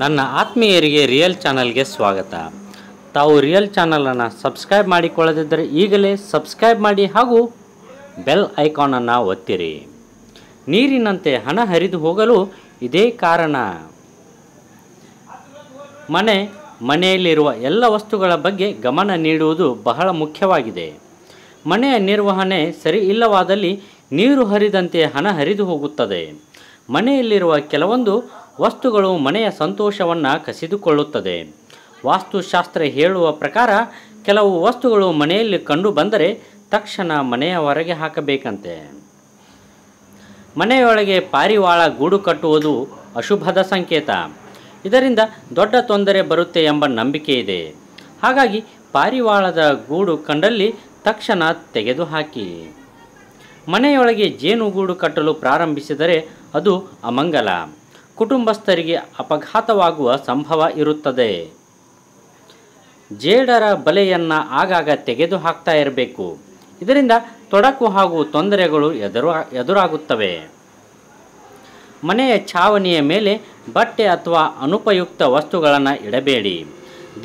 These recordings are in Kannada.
ನನ್ನ ಆತ್ಮೀಯರಿಗೆ ರಿಯಲ್ ಚಾನಲ್ಗೆ ಸ್ವಾಗತ ತಾವು ರಿಯಲ್ ಚಾನಲನ್ನು ಸಬ್ಸ್ಕ್ರೈಬ್ ಮಾಡಿಕೊಳ್ಳದಿದ್ದರೆ ಈಗಲೇ ಸಬ್ಸ್ಕ್ರೈಬ್ ಮಾಡಿ ಹಾಗೂ ಬೆಲ್ ಐಕಾನನ್ನು ಒತ್ತಿರಿ ನೀರಿನಂತೆ ಹಣ ಹರಿದು ಹೋಗಲು ಇದೇ ಕಾರಣ ಮನೆ ಮನೆಯಲ್ಲಿರುವ ಎಲ್ಲ ವಸ್ತುಗಳ ಬಗ್ಗೆ ಗಮನ ನೀಡುವುದು ಬಹಳ ಮುಖ್ಯವಾಗಿದೆ ಮನೆಯ ನಿರ್ವಹಣೆ ಸರಿ ಇಲ್ಲವಾದಲ್ಲಿ ನೀರು ಹರಿದಂತೆ ಹಣ ಹರಿದು ಹೋಗುತ್ತದೆ ಮನೆಯಲ್ಲಿರುವ ಕೆಲವೊಂದು ವಸ್ತುಗಳು ಮನೆಯ ಸಂತೋಷವನ್ನು ಕಸಿದುಕೊಳ್ಳುತ್ತದೆ ವಾಸ್ತುಶಾಸ್ತ್ರ ಹೇಳುವ ಪ್ರಕಾರ ಕೆಲವು ವಸ್ತುಗಳು ಮನೆಯಲ್ಲಿ ಕಂಡು ಬಂದರೆ ತಕ್ಷಣ ಮನೆಯ ಹೊರಗೆ ಹಾಕಬೇಕಂತೆ ಮನೆಯೊಳಗೆ ಪಾರಿವಾಳ ಗೂಡು ಕಟ್ಟುವುದು ಅಶುಭದ ಸಂಕೇತ ಇದರಿಂದ ದೊಡ್ಡ ತೊಂದರೆ ಬರುತ್ತೆ ಎಂಬ ನಂಬಿಕೆ ಇದೆ ಹಾಗಾಗಿ ಪಾರಿವಾಳದ ಗೂಡು ಕಂಡಲ್ಲಿ ತಕ್ಷಣ ತೆಗೆದುಹಾಕಿ ಮನೆಯೊಳಗೆ ಜೇನುಗೂಡು ಕಟ್ಟಲು ಪ್ರಾರಂಭಿಸಿದರೆ ಅದು ಅಮಂಗಲ ಕುಟುಂಬಸ್ಥರಿಗೆ ಅಪಘಾತವಾಗುವ ಸಂಭವ ಇರುತ್ತದೆ ಜೇಡರ ಬಲೆಯನ್ನು ಆಗಾಗ ತೆಗೆದು ಹಾಕ್ತಾ ಇರಬೇಕು ಇದರಿಂದ ತೊಡಕು ಹಾಗೂ ತೊಂದರೆಗಳು ಎದುರು ಎದುರಾಗುತ್ತವೆ ಮನೆಯ ಛಾವಣಿಯ ಮೇಲೆ ಬಟ್ಟೆ ಅಥವಾ ಅನುಪಯುಕ್ತ ವಸ್ತುಗಳನ್ನು ಇಡಬೇಡಿ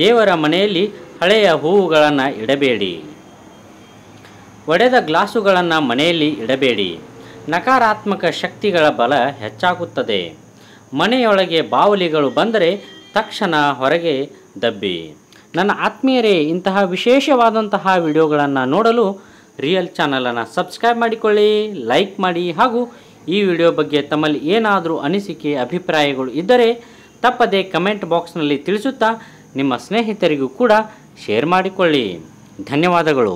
ದೇವರ ಮನೆಯಲ್ಲಿ ಹಳೆಯ ಹೂವುಗಳನ್ನು ಇಡಬೇಡಿ ಒಡೆದ ಗ್ಲಾಸುಗಳನ್ನು ಮನೆಯಲ್ಲಿ ಇಡಬೇಡಿ ನಕಾರಾತ್ಮಕ ಶಕ್ತಿಗಳ ಬಲ ಹೆಚ್ಚಾಗುತ್ತದೆ ಮನೆಯೊಳಗೆ ಬಾವಲಿಗಳು ಬಂದರೆ ತಕ್ಷಣ ಹೊರಗೆ ದಬ್ಬಿ ನನ್ನ ಆತ್ಮೀಯರೇ ಇಂತಹ ವಿಶೇಷವಾದಂತಹ ವಿಡಿಯೋಗಳನ್ನು ನೋಡಲು ರಿಯಲ್ ಚಾನಲನ್ನು ಸಬ್ಸ್ಕ್ರೈಬ್ ಮಾಡಿಕೊಳ್ಳಿ ಲೈಕ್ ಮಾಡಿ ಹಾಗೂ ಈ ವಿಡಿಯೋ ಬಗ್ಗೆ ತಮ್ಮಲ್ಲಿ ಏನಾದರೂ ಅನಿಸಿಕೆ ಅಭಿಪ್ರಾಯಗಳು ಇದ್ದರೆ ತಪ್ಪದೆ ಕಮೆಂಟ್ ಬಾಕ್ಸ್ನಲ್ಲಿ ತಿಳಿಸುತ್ತಾ ನಿಮ್ಮ ಸ್ನೇಹಿತರಿಗೂ ಕೂಡ ಶೇರ್ ಮಾಡಿಕೊಳ್ಳಿ ಧನ್ಯವಾದಗಳು